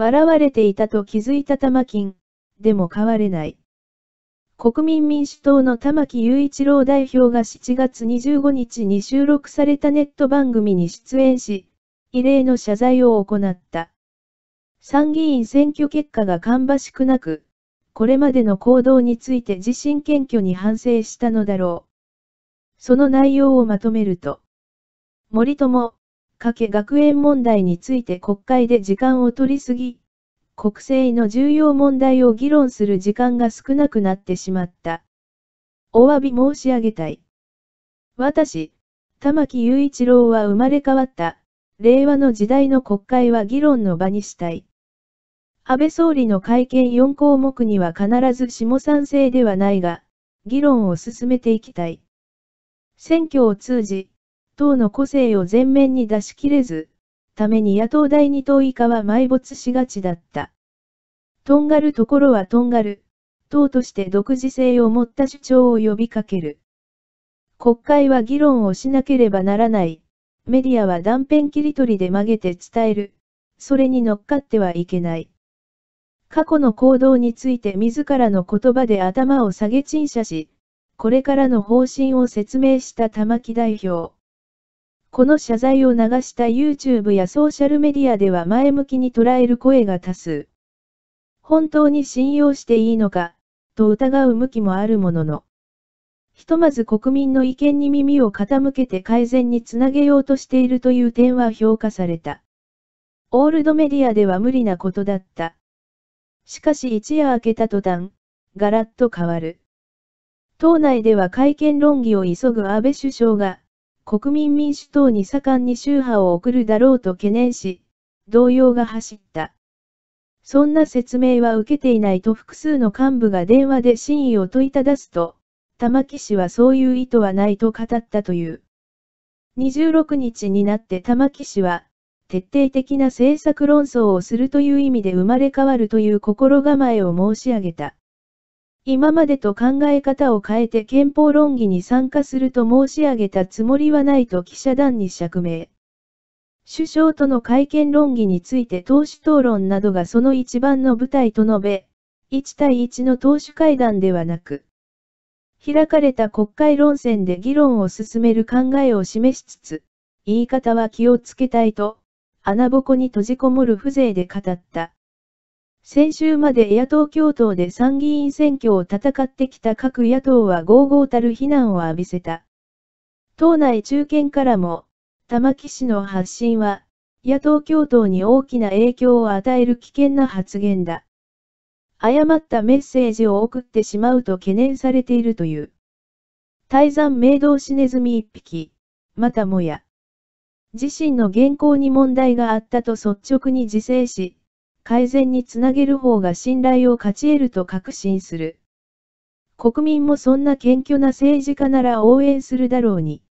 笑われていたと気づいた玉金、でも変われない。国民民主党の玉木雄一郎代表が7月25日に収録されたネット番組に出演し、異例の謝罪を行った。参議院選挙結果が芳しくなく、これまでの行動について自身謙虚に反省したのだろう。その内容をまとめると、森友、かけ学園問題について国会で時間を取りすぎ、国政の重要問題を議論する時間が少なくなってしまった。お詫び申し上げたい。私、玉木雄一郎は生まれ変わった、令和の時代の国会は議論の場にしたい。安倍総理の会見4項目には必ず下賛成ではないが、議論を進めていきたい。選挙を通じ、党の個性を前面に出し切れず、ために野党第2党以下は埋没しがちだった。とんがるところはとんがる、党として独自性を持った主張を呼びかける。国会は議論をしなければならない。メディアは断片切り取りで曲げて伝える。それに乗っかってはいけない。過去の行動について自らの言葉で頭を下げ陳謝し、これからの方針を説明した玉木代表。この謝罪を流した YouTube やソーシャルメディアでは前向きに捉える声が多数。本当に信用していいのか、と疑う向きもあるものの。ひとまず国民の意見に耳を傾けて改善につなげようとしているという点は評価された。オールドメディアでは無理なことだった。しかし一夜明けた途端、ガラッと変わる。党内では会見論議を急ぐ安倍首相が、国民民主党に盛んに宗派を送るだろうと懸念し、動揺が走った。そんな説明は受けていないと複数の幹部が電話で真意を問いただすと、玉木氏はそういう意図はないと語ったという。26日になって玉木氏は、徹底的な政策論争をするという意味で生まれ変わるという心構えを申し上げた。今までと考え方を変えて憲法論議に参加すると申し上げたつもりはないと記者団に釈明。首相との会見論議について党首討論などがその一番の舞台と述べ、1対1の党首会談ではなく、開かれた国会論戦で議論を進める考えを示しつつ、言い方は気をつけたいと、穴ぼこに閉じこもる風情で語った。先週まで野党共闘で参議院選挙を戦ってきた各野党は豪々たる非難を浴びせた。党内中堅からも、玉木氏の発信は、野党共闘に大きな影響を与える危険な発言だ。誤ったメッセージを送ってしまうと懸念されているという。泰山名道シネズミ一匹、またもや。自身の原稿に問題があったと率直に自制し、改善につなげる方が信頼を勝ち得ると確信する。国民もそんな謙虚な政治家なら応援するだろうに。